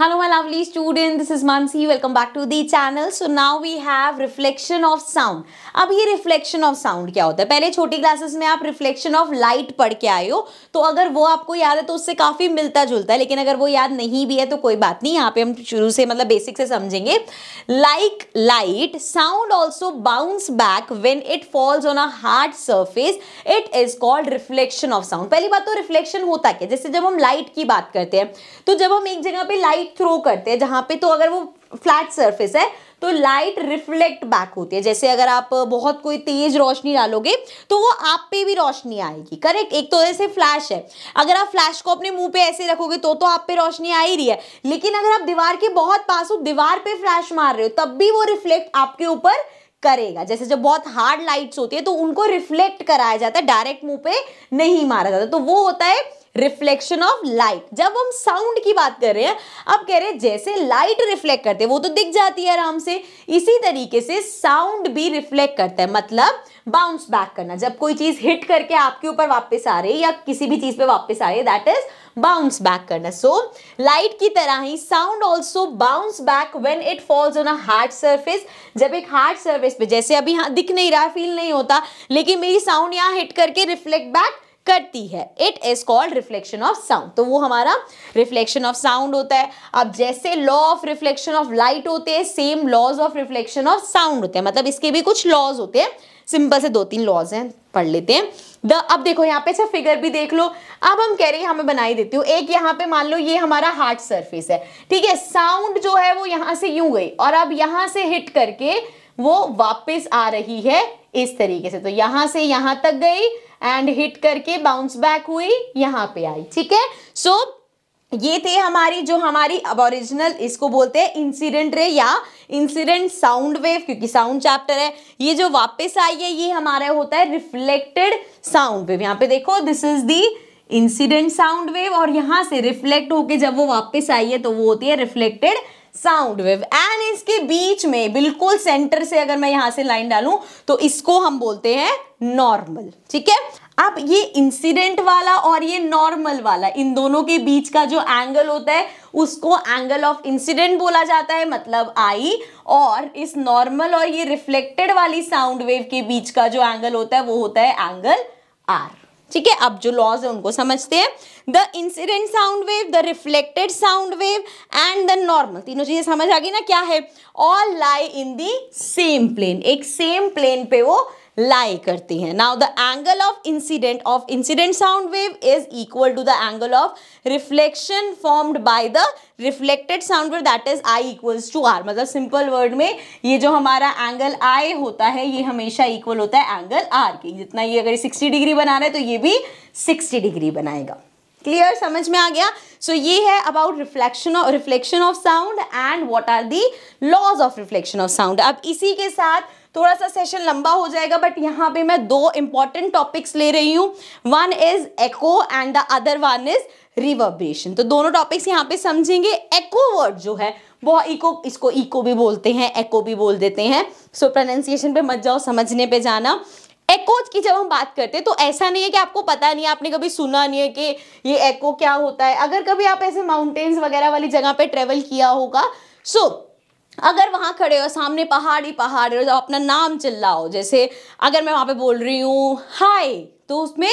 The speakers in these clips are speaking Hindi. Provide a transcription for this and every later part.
Hello my lovely student, this is Mansi. Welcome back to the channel. So now we have reflection of sound. अब ये reflection of sound क्या होता है पहले छोटी क्लासेस में आप reflection of light पढ़ के आए हो तो अगर वो आपको याद है तो उससे काफ़ी मिलता जुलता है लेकिन अगर वो याद नहीं भी है तो कोई बात नहीं यहाँ पे हम शुरू से मतलब बेसिक से समझेंगे like light sound also bounce back when it falls on a hard surface it is called reflection of sound पहली बात तो रिफ्लेक्शन होता क्या जैसे जब हम लाइट की बात करते हैं तो जब हम एक जगह पे लाइट लाइट थ्रो करते हैं जहाँ पे तो अगर वो फ्लैट सरफेस है तो लाइट रिफ्लेक्ट बैक होती है जैसे अगर आप बहुत कोई तेज रोशनी डालोगे तो वो आप पे भी रोशनी आएगी करेक्ट एक तो ऐसे फ्लैश है अगर आप फ्लैश को अपने मुंह पे ऐसे रखोगे तो तो आप पे रोशनी आ ही रही है लेकिन अगर आप दीवार के बहुत पास हो दीवार पे फ्लैश मार रहे हो तब भी वो रिफ्लेक्ट आपके ऊपर करेगा जैसे जब बहुत हार्ड लाइट्स होती है तो उनको रिफ्लेक्ट कराया जाता है डायरेक्ट मुंह पे नहीं मारा जाता तो वो होता है रिफ्लेक्शन ऑफ लाइट जब हम साउंड की बात कर रहे हैं अब कह रहे हैं जैसे लाइट रिफ्लेक्ट करते हैं वो तो दिख जाती है आराम से इसी तरीके से साउंड भी रिफ्लेक्ट करता है मतलब बाउंस बैक करना जब कोई चीज़ हिट करके आपके ऊपर वापस आ रही है या किसी भी चीज़ पे वापस आ रही है दैट इज़ बाउंस बैक करना सो so, लाइट की तरह ही sound also bounce back when it falls on a hard surface जब एक हार्ड सरफेस पे जैसे अभी हाँ दिख नहीं रहा फील नहीं होता लेकिन मेरी साउंड यहाँ हिट करके रिफ्लेक्ट बैक करती है it is called reflection of sound तो वो हमारा रिफ्लेक्शन ऑफ साउंड होता है अब जैसे law of reflection of light होते हैं same laws of reflection of sound होते हैं मतलब इसके भी कुछ लॉज होते हैं सिंपल से दो तीन लॉज हैं पढ़ लेते हैं द अब देखो यहाँ पे अच्छा फिगर भी देख लो अब हम कह रहे हैं हमें बनाई देती हूँ एक यहाँ पे मान लो ये हमारा हार्ट सरफेस है ठीक है साउंड जो है वो यहाँ से यूं गई और अब यहाँ से हिट करके वो वापस आ रही है इस तरीके से तो यहाँ से यहाँ तक गई एंड हिट करके बाउंस बैक हुई यहाँ पे आई ठीक है सो ये थे हमारी जो हमारी अब ओरिजिनल इसको बोलते हैं इंसिडेंट रे या इंसिडेंट साउंड वेव क्योंकि साउंड चैप्टर है ये जो वापस आई है ये हमारा होता है रिफ्लेक्टेड साउंड वेव यहाँ पे देखो this is the incident sound wave और यहां से रिफ्लेक्ट होके जब वो वापस आई है तो वो होती है रिफ्लेक्टेड साउंड वेव एंड इसके बीच में बिल्कुल सेंटर से अगर मैं यहां से लाइन डालूं तो इसको हम बोलते हैं नॉर्मल ठीक है अब ये इंसिडेंट वाला और ये नॉर्मल वाला इन दोनों के बीच का जो एंगल होता है उसको एंगल ऑफ इंसिडेंट बोला जाता है मतलब आई और इस नॉर्मल और ये रिफ्लेक्टेड वाली साउंड वेव के बीच का जो एंगल होता है वो होता है एंगल आर ठीक है अब जो लॉज है उनको समझते हैं the incident sound wave the reflected sound wave and the normal तीनों चीजें समझ आ गई ना क्या है all lie in the same plane एक सेम प्लेन पे वो लाई करती हैं now the angle of incident of incident sound wave is equal to the angle of reflection formed by the reflected sound wave that is I equals to R मतलब सिंपल वर्ड में ये जो हमारा एंगल आई होता है ये हमेशा इक्वल होता है एंगल आर के जितना ये अगर सिक्सटी डिग्री बना रहे तो ये भी सिक्सटी डिग्री बनाएगा क्लियर समझ में आ गया सो so, ये है about reflection reflection of sound and what are the laws of reflection of sound अब इसी के साथ थोड़ा सा सेशन लंबा हो जाएगा बट यहाँ पे मैं दो इंपॉर्टेंट टॉपिक्स ले रही हूँ one is echo and the other one is reverberation तो दोनों टॉपिक्स यहाँ पे समझेंगे एको वर्ड जो है वो इको इसको इको भी बोलते हैं एको भी बोल देते हैं सो प्रोनाउंसिएशन पे मत जाओ समझने पे जाना एकोज की जब हम बात करते हैं तो ऐसा नहीं है कि आपको पता नहीं है आपने कभी सुना नहीं है कि ये एको क्या होता है अगर कभी आप ऐसे माउंटेन्स वगैरह वाली जगह पे ट्रेवल किया होगा सो so, अगर वहाँ खड़े हो सामने पहाड़ ही पहाड़ है तो अपना नाम चिल्लाओ जैसे अगर मैं वहाँ पे बोल रही हूँ हाय तो उसमें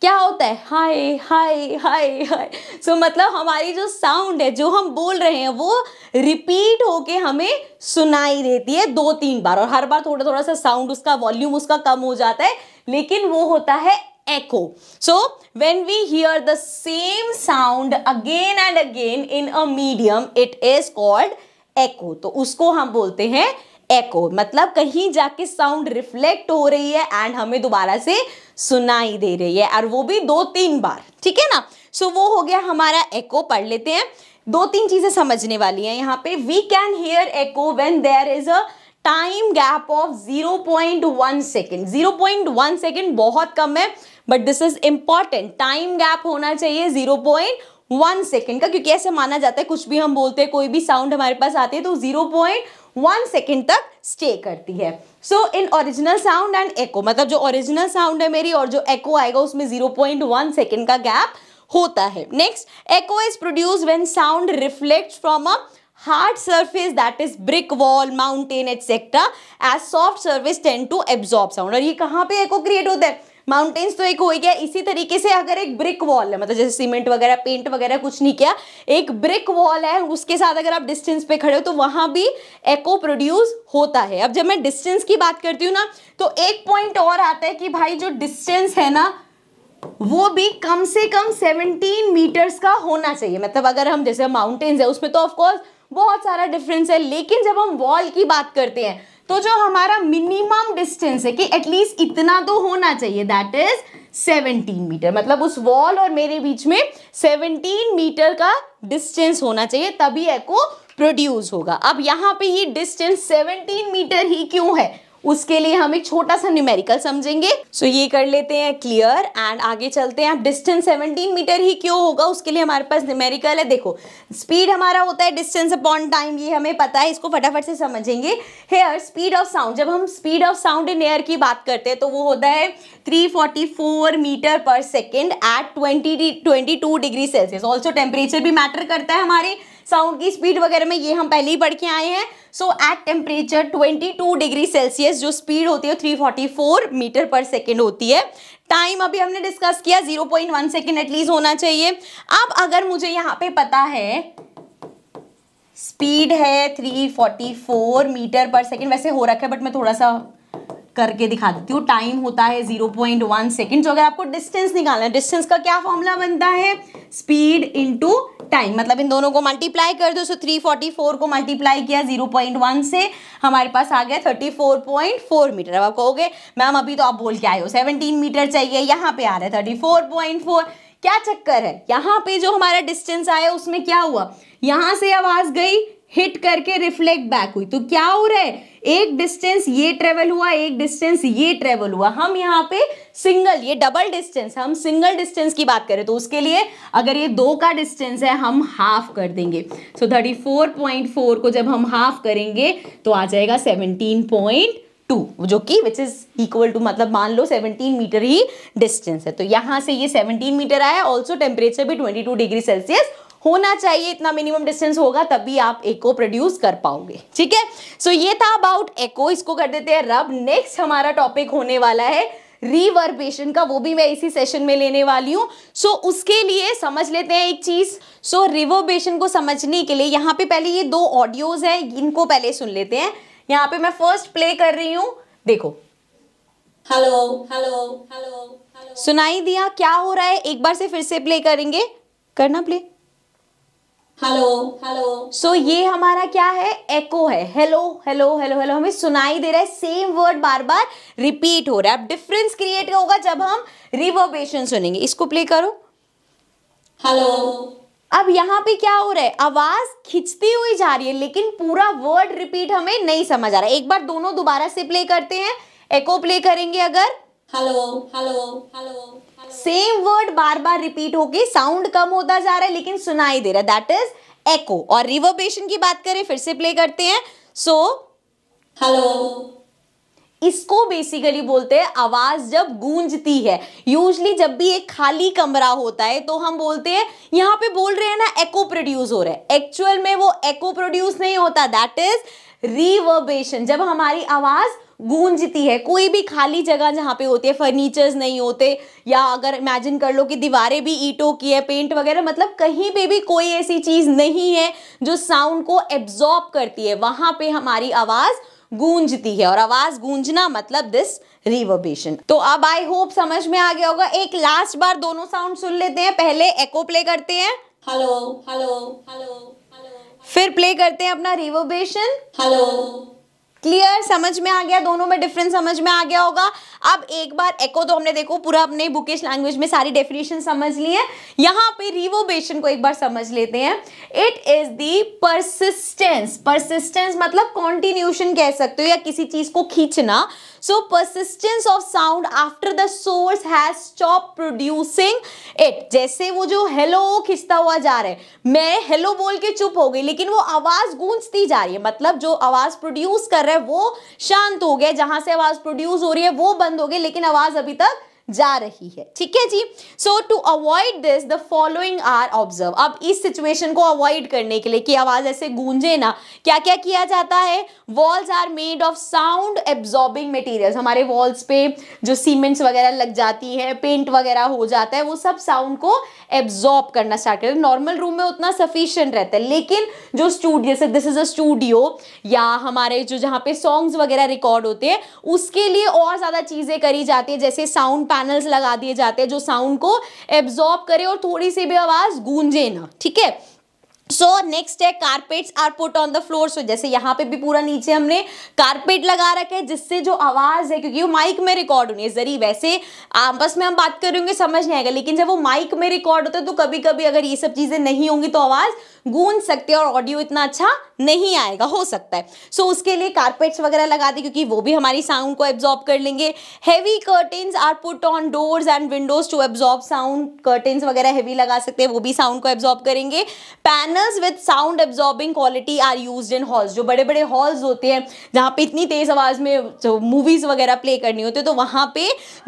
क्या होता है हाय हाय हाय हाय सो मतलब हमारी जो साउंड है जो हम बोल रहे हैं वो रिपीट होके हमें सुनाई देती है दो तीन बार और हर बार थोड़ा थोड़ा सा साउंड उसका वॉल्यूम उसका कम हो जाता है लेकिन वो होता है echo so when we hear the same sound again and again in a medium it is called echo तो उसको हम बोलते हैं एको मतलब कहीं जाके साउंड रिफ्लेक्ट हो रही है एंड हमें दोबारा से सुनाई दे रही है और वो भी दो तीन बार ठीक है ना सो so, वो हो गया हमारा एको पढ़ लेते हैं दो तीन चीज़ें समझने वाली हैं यहाँ पे we can hear echo when there is a time gap of 0.1 second zero point one second बहुत कम है but this is important time gap होना चाहिए जीरो पॉइंट वन सेकेंड का क्योंकि ऐसे माना जाता है कुछ भी हम बोलते हैं कोई भी साउंड हमारे पास आती है तो जीरो पॉइंट वन सेकेंड तक स्टे करती है so in original sound and echo मतलब जो ओरिजिनल साउंड है मेरी और जो एको आएगा उसमें जीरो पॉइंट वन सेकेंड का गैप होता है next echo is produce when sound reflect from a hard surface that is brick wall mountain etc as soft service ten to absorb sound और ये कहाँ पे एको क्रिएट होता है माउंटेन्स तो एक हो गया इसी तरीके से अगर एक ब्रिक वॉल है मतलब जैसे सीमेंट वगैरह पेंट वगैरह कुछ नहीं किया एक ब्रिक वॉल है उसके साथ अगर आप डिस्टेंस पे खड़े हो तो वहाँ भी एको प्रोड्यूस होता है अब जब मैं डिस्टेंस की बात करती हूँ ना तो एक पॉइंट और आता है कि भाई जो डिस्टेंस है ना वो भी कम से कम सेवनटीन मीटर्स का होना चाहिए मतलब अगर हम जैसे माउंटेन्स है उसमें तो ऑफकोर्स बहुत सारा डिफरेंस है लेकिन जब हम वॉल की बात करते हैं तो जो हमारा मिनिमम डिस्टेंस है कि एटलीस्ट इतना तो होना चाहिए दैट इज 17 मीटर मतलब उस वॉल और मेरे बीच में 17 मीटर का डिस्टेंस होना चाहिए तभी एको प्रोड्यूस होगा अब यहाँ पे ये डिस्टेंस 17 मीटर ही क्यों है उसके लिए हम एक छोटा सा न्यूमेरिकल समझेंगे सो so, ये कर लेते हैं क्लियर एंड आगे चलते हैं अब डिस्टेंस 17 मीटर ही क्यों होगा उसके लिए हमारे पास न्यूमेरिकल है देखो स्पीड हमारा होता है डिस्टेंस अपॉन टाइम ये हमें पता है इसको फटाफट से समझेंगे हेयर स्पीड ऑफ साउंड जब हम speed of sound in air की बात करते हैं तो वो होता है 344 metre per second at twenty twenty degree Celsius also temperature भी मैटर करता है हमारे साउंड की स्पीड वगैरह में ये हम पहले ही पढ़ के आए हैं so at temperature 22 degree Celsius जो स्पीड होती है 344 मीटर पर सेकेंड होती है टाइम अभी हमने डिस्कस किया 0.1 पॉइंट सेकेंड एटलीस्ट होना चाहिए अब अगर मुझे यहाँ पे पता है स्पीड है 344 मीटर पर सेकेंड वैसे हो रखा है बट मैं थोड़ा सा करके दिखा देती हूँ टाइम होता है 0.1 पॉइंट सेकेंड जो अगर आपको डिस्टेंस निकालना है डिस्टेंस का क्या फॉर्मूला बनता है स्पीड इंटू टाइम मतलब इन दोनों को मल्टीप्लाई कर दो सो थ्री फोर्टी फोर को मल्टीप्लाई किया जीरो पॉइंट वन से हमारे पास आ गया thirty four point four metre अब आप कहोगे मैम अभी तो आप बोल के आए हो सेवनटीन मीटर चाहिए यहाँ पे आ रहा है थर्टी फोर पॉइंट फोर क्या चक्कर है यहाँ पे जो हमारा डिस्टेंस आया उसमें क्या हुआ यहाँ से आवाज़ गई हिट करके रिफ्लेक्ट बैक हुई तो क्या हो रहा है एक डिस्टेंस ये ट्रेवल हुआ एक डिस्टेंस ये ट्रेवल हुआ हम यहाँ पे सिंगल ये डबल डिस्टेंस हम सिंगल डिस्टेंस की बात करें तो उसके लिए अगर ये दो का डिस्टेंस है हम हाफ कर देंगे so thirty four point four को जब हम हाफ करेंगे तो आ जाएगा सेवनटीन पॉइंट टू जो कि विच इज इक्वल टू मतलब मान लो सेवनटीन मीटर ही डिस्टेंस है तो यहाँ से ये सेवनटीन मीटर आया ऑल्सो टेम्परेचर भी टू डिग्री सेल्सियस होना चाहिए इतना मिनिमम डिस्टेंस होगा तभी आप एको प्रोड्यूस कर पाओगे ठीक है सो ये था अबाउट एको इसको कर देते हैं रब नेक्स्ट हमारा टॉपिक होने वाला है रिवर्बेशन का वो भी मैं इसी सेशन में लेने वाली हूँ सो so, उसके लिए समझ लेते हैं एक चीज़ सो so, रिवर्बेशन को समझने के लिए यहाँ पे पहले ये दो ऑडियोज हैं इनको पहले सुन लेते हैं यहाँ पे मैं फर्स्ट प्ले कर रही हूँ देखो हेलो हेलो हेलो सुनाई दिया क्या हो रहा है एक बार से फिर से प्ले करेंगे करना प्ले हेलो हेलो सो ये हमारा क्या है एको है हेलो हेलो हेलो हेलो हमें सुनाई दे रहा है सेम वर्ड बार बार रिपीट हो रहा है अब डिफरेंस क्रिएट होगा जब हम रिवर्बेशन सुनेंगे इसको प्ले करो हेलो अब यहाँ पे क्या हो रहा है आवाज खिंचती हुई जा रही है लेकिन पूरा वर्ड रिपीट हमें नहीं समझ आ रहा एक बार दोनों दोबारा से प्ले करते हैं एको प्ले करेंगे अगर hello hello hello same word बार बार रिपीट होके साउंड कम होता जा रहा है लेकिन सुनाई दे रहा है दैट इज एको और रिवर्बेशन की बात करें फिर से प्ले करते हैं सो हेलो इसको बेसिकली बोलते हैं आवाज जब गूंजती है यूजली जब भी एक खाली कमरा होता है तो हम बोलते हैं यहाँ पे बोल रहे हैं ना एको प्रोड्यूस हो रहा है एक्चुअल में वो एको प्रोड्यूस नहीं होता दैट इज रिवर्बेशन जब हमारी आवाज गूंजती है कोई भी खाली जगह जहाँ पे होती है फर्नीचर्स नहीं होते या अगर इमेजिन कर लो कि दीवारें भी ईटों की है पेंट वगैरह मतलब कहीं पे भी कोई ऐसी चीज़ नहीं है जो साउंड को एब्जॉर्ब करती है वहाँ पे हमारी आवाज़ गूंजती है और आवाज गूंजना मतलब दिस रिवर्बेशन तो अब आई होप समझ में आ गया होगा एक लास्ट बार दोनों साउंड सुन लेते हैं पहले एको प्ले करते हैं हेलो हेलो हेलो फिर प्ले करते हैं अपना रिवर्बेशन हेलो क्लियर समझ में आ गया दोनों में डिफरेंस समझ में आ गया होगा अब एक बार एको तो हमने देखो पूरा अपने बुकिश लैंग्वेज में सारी डेफिनेशन समझ ली है यहाँ पे रिवोबेशन को एक बार समझ लेते हैं it is the persistence persistence मतलब कॉन्टिन्यूशन कह सकते हो या किसी चीज को खींचना so persistence of sound after the source has stopped producing it जैसे वो जो hello खिंचता हुआ जा रहा है मैं hello बोल के चुप हो गई लेकिन वो आवाज गूंजती जा रही है मतलब जो आवाज प्रोड्यूस कर रहा है वो शांत हो गया जहां से आवाज प्रोड्यूस हो रही है वो बंद हो गई लेकिन आवाज अभी तक जा रही है ठीक है जी so to avoid this the following are observe अब इस सिचुएशन को अवॉइड करने के लिए कि आवाज ऐसे गूंजे ना क्या क्या किया जाता है walls are made of sound absorbing materials हमारे वॉल्स पे जो सीमेंट्स वगैरह लग जाती है पेंट वगैरह हो जाता है वो सब साउंड को एब्जॉर्ब करना स्टार्ट करते नॉर्मल रूम में उतना सफिशियंट रहता है लेकिन जो स्टूडियो से दिस इज अ स्टूडियो या हमारे जो जहाँ पे सॉन्ग्स वगैरह रिकॉर्ड होते हैं उसके लिए और ज़्यादा चीज़ें करी जाती है जैसे साउंड पैनल्स लगा दिए जाते हैं जो साउंड को एब्जॉर्ब करे और थोड़ी सी भी आवाज़ गूंजे ना ठीक है सो नेक्स्ट है carpets are put on the floor so जैसे यहाँ पे भी पूरा नीचे हमने कारपेट लगा रखा है जिससे जो आवाज़ है क्योंकि वो माइक में रिकॉर्ड होनी है जरी वैसे आपस में हम बात करेंगे समझ नहीं आएगा लेकिन जब वो माइक में रिकॉर्ड होता है तो कभी कभी अगर ये सब चीज़ें नहीं होंगी तो आवाज़ गूंज सकती है और ऑडियो इतना अच्छा नहीं आएगा हो सकता है सो so, उसके लिए कारपेट्स वगैरह लगा दें क्योंकि वो भी हमारी साउंड को एब्जॉर्ब कर लेंगे heavy curtains are put on doors and windows to absorb sound curtains वगैरह हैवी लगा सकते हैं वो भी साउंड को एब्जॉर्ब करेंगे pan panels with sound absorbing quality are use in halls जो बड़े बड़े हॉल्स होते हैं जहाँ पे इतनी तेज आवाज में जो मूवीज वगैरह प्ले करनी होती है तो वहाँ पे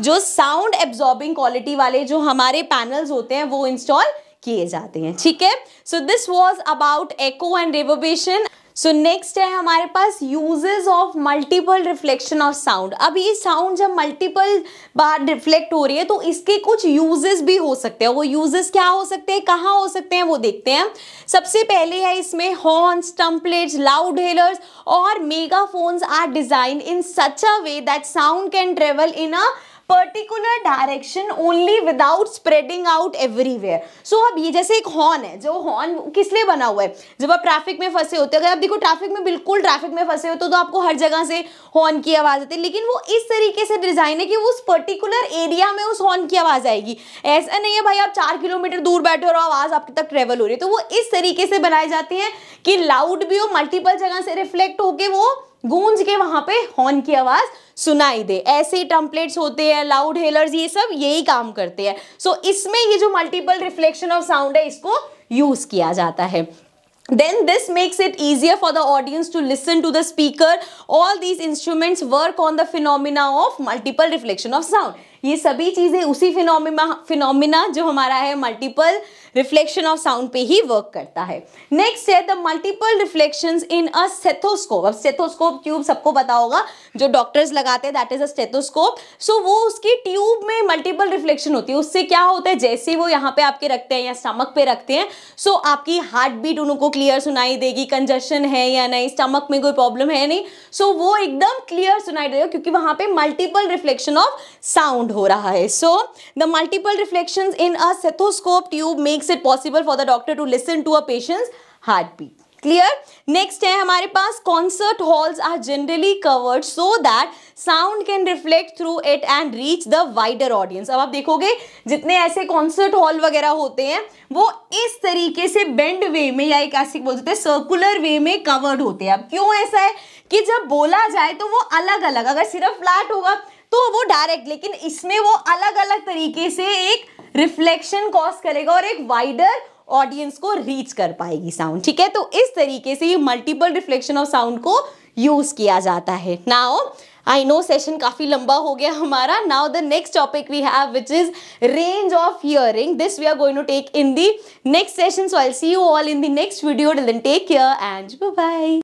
जो साउंड एब्जॉर्बिंग क्वालिटी वाले जो हमारे पैनल्स होते हैं वो इंस्टॉल किए जाते हैं ठीक है so this was about echo and reverberation so next है हमारे पास uses of multiple reflection of sound अब ये साउंड जब मल्टीपल बार रिफ्लेक्ट हो रही है तो इसके कुछ यूजेस भी हो सकते हैं वो यूजेस क्या हो सकते हैं कहाँ हो सकते हैं वो देखते हैं सबसे पहले है इसमें हॉर्न स्टम्पलेट लाउड हेलर्स और megaphones are designed in such a way that sound can travel in a particular direction only without spreading out everywhere so अब ये जैसे एक हॉर्न है जो हॉर्न किस लिए बना हुआ है जब आप ट्रैफिक में फंसे होते अगर आप देखो ट्रैफिक में बिल्कुल ट्रैफिक में फंसे हो तो, तो, आपको हर जगह से हॉर्न की आवाज़ आती है लेकिन वो इस तरीके से डिज़ाइन है कि उस पर्टिकुलर एरिया में उस हॉर्न की आवाज़ आएगी ऐसा नहीं है भाई आप चार किलोमीटर दूर बैठे और आवाज़ आपके तक ट्रेवल हो रही है तो वो इस तरीके से बनाए जाते हैं कि लाउड भी हो मल्टीपल जगह से रिफ्लेक्ट होके वो गूंज के वहां पे हॉर्न की आवाज़ सुनाई दे ऐसे टम्पलेट्स होते हैं लाउड हेलर्स ये सब यही काम करते हैं सो so, इसमें ये जो मल्टीपल रिफ्लेक्शन ऑफ साउंड है इसको यूज़ किया जाता है then this makes it easier for the audience to listen to the speaker all these instruments work on the phenomena of multiple reflection of sound ये सभी चीज़ें उसी फिनोमिना फिनोमिना जो हमारा है मल्टीपल रिफ्लेक्शन ऑफ साउंड पे ही वर्क करता है नेक्स्ट है the multiple reflection in a stethoscope अब सेथोस्कोप ट्यूब सबको पता होगा जो डॉक्टर्स लगाते हैं that is a stethoscope so वो उसकी ट्यूब में मल्टीपल रिफ्लेक्शन होती है उससे क्या होता है जैसे वो यहाँ पे आपके रखते हैं या स्टमक पे रखते हैं सो so आपकी हार्ट बीट उनको क्लियर सुनाई देगी कंजेशन है या नहीं स्टमक में कोई प्रॉब्लम है नहीं सो so वो एकदम क्लियर सुनाई देगा क्योंकि वहां पे मल्टीपल रिफ्लेक्शन ऑफ साउंड हो रहा है so the multiple reflection in a stethoscope tube make makes it possible for the doctor to listen to a patient's heart beat clear next है हमारे पास concert halls are generally covered so that sound can reflect through it and reach the wider audience अब आप देखोगे जितने ऐसे कॉन्सर्ट हॉल वगैरह होते हैं वो इस तरीके से बेंड वे में या एक ऐसे बोल सकते हैं सर्कुलर वे में कवर्ड होते हैं अब क्यों ऐसा है कि जब बोला जाए तो वो अलग अलग अगर सिर्फ फ्लैट होगा वो डायरेक्ट लेकिन इसमें वो अलग अलग तरीके से एक रिफ्लेक्शन कॉज करेगा और एक वाइडर ऑडियंस को रीच कर पाएगी साउंड ठीक है तो इस तरीके से ये मल्टीपल रिफ्लेक्शन ऑफ साउंड को यूज किया जाता है नाउ आई नो सेशन काफ़ी लंबा हो गया हमारा now the next topic we have which is range of hearing this we are going to take in the next session so I see you all in the next video take care and bye